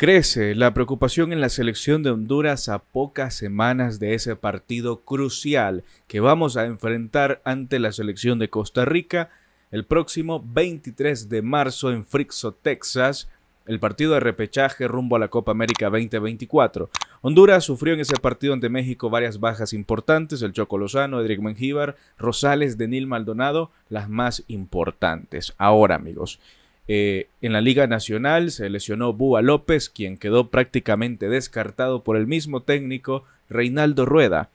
Crece la preocupación en la selección de Honduras a pocas semanas de ese partido crucial que vamos a enfrentar ante la selección de Costa Rica el próximo 23 de marzo en Frixo, Texas, el partido de repechaje rumbo a la Copa América 2024. Honduras sufrió en ese partido ante México varias bajas importantes, el Choco Lozano, Edric Mengíbar, Rosales, Denil Maldonado, las más importantes. Ahora, amigos, eh, en la Liga Nacional se lesionó Búa López, quien quedó prácticamente descartado por el mismo técnico Reinaldo Rueda.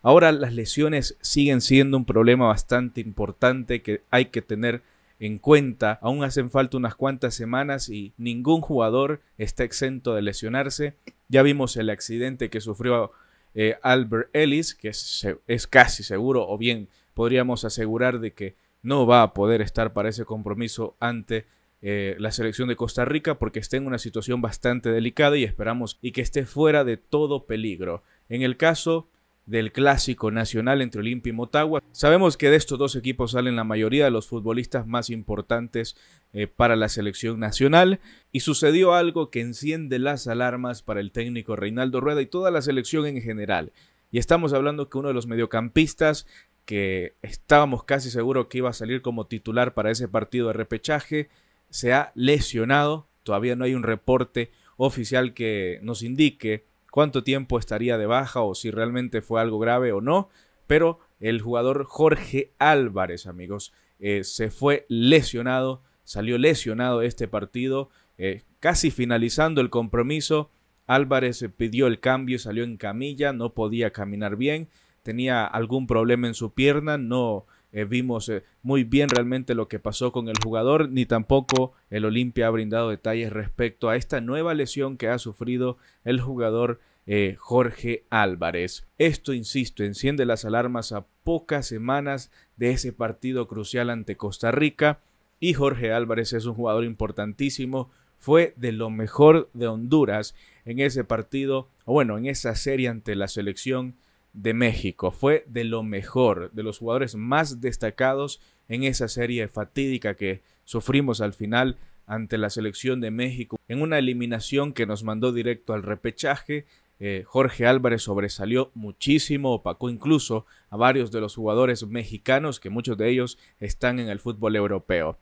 Ahora las lesiones siguen siendo un problema bastante importante que hay que tener en cuenta. Aún hacen falta unas cuantas semanas y ningún jugador está exento de lesionarse. Ya vimos el accidente que sufrió eh, Albert Ellis, que es, es, casi seguro, o bien podríamos asegurar de que no va a poder estar para ese compromiso ante eh, la selección de Costa Rica porque está en una situación bastante delicada y esperamos y que esté fuera de todo peligro. En el caso del clásico nacional entre Olimpia y Motagua, sabemos que de estos dos equipos salen la mayoría de los futbolistas más importantes eh, para la selección nacional y sucedió algo que enciende las alarmas para el técnico Reinaldo Rueda y toda la selección en general. Y estamos hablando que uno de los mediocampistas que estábamos casi seguros que iba a salir como titular para ese partido de repechaje, se ha lesionado. Todavía no hay un reporte oficial que nos indique cuánto tiempo estaría de baja o si realmente fue algo grave o no. Pero el jugador Jorge Álvarez, amigos, eh, se fue lesionado, salió lesionado este partido. Eh, casi finalizando el compromiso, Álvarez eh, pidió el cambio, salió en camilla, no podía caminar bien, tenía algún problema en su pierna, no eh, vimos eh, muy bien realmente lo que pasó con el jugador, ni tampoco el Olimpia ha brindado detalles respecto a esta nueva lesión que ha sufrido el jugador eh, Jorge Álvarez. Esto, insisto, enciende las alarmas a pocas semanas de ese partido crucial ante Costa Rica y Jorge Álvarez es un jugador importantísimo. Fue de lo mejor de Honduras en ese partido, o bueno, en esa serie ante la selección de México. Fue de lo mejor, de los jugadores más destacados en esa serie fatídica que sufrimos al final ante la selección de México, en una eliminación que nos mandó directo al repechaje. Eh, Jorge Álvarez sobresalió muchísimo, opacó incluso a varios de los jugadores mexicanos, que muchos de ellos están en el fútbol europeo.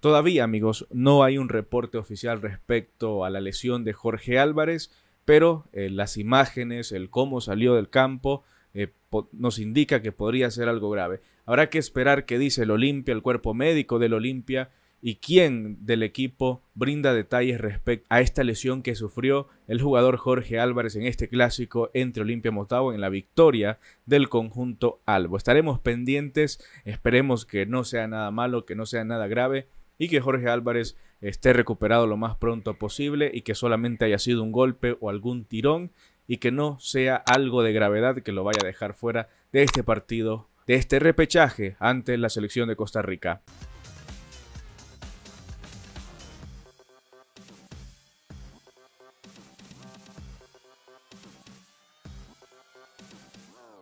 Todavía, amigos, no hay un reporte oficial respecto a la lesión de Jorge Álvarez, pero eh, las imágenes, el cómo salió del campo, eh, nos indica que podría ser algo grave. Habrá que esperar qué dice el Olimpia, el cuerpo médico del Olimpia y quién del equipo brinda detalles respecto a esta lesión que sufrió el jugador Jorge Álvarez en este clásico entre Olimpia y Motagua en la victoria del conjunto Albo. Estaremos pendientes, esperemos que no sea nada malo, que no sea nada grave y que Jorge Álvarez esté recuperado lo más pronto posible y que solamente haya sido un golpe o algún tirón y que no sea algo de gravedad que lo vaya a dejar fuera de este partido, de este repechaje ante la selección de Costa Rica.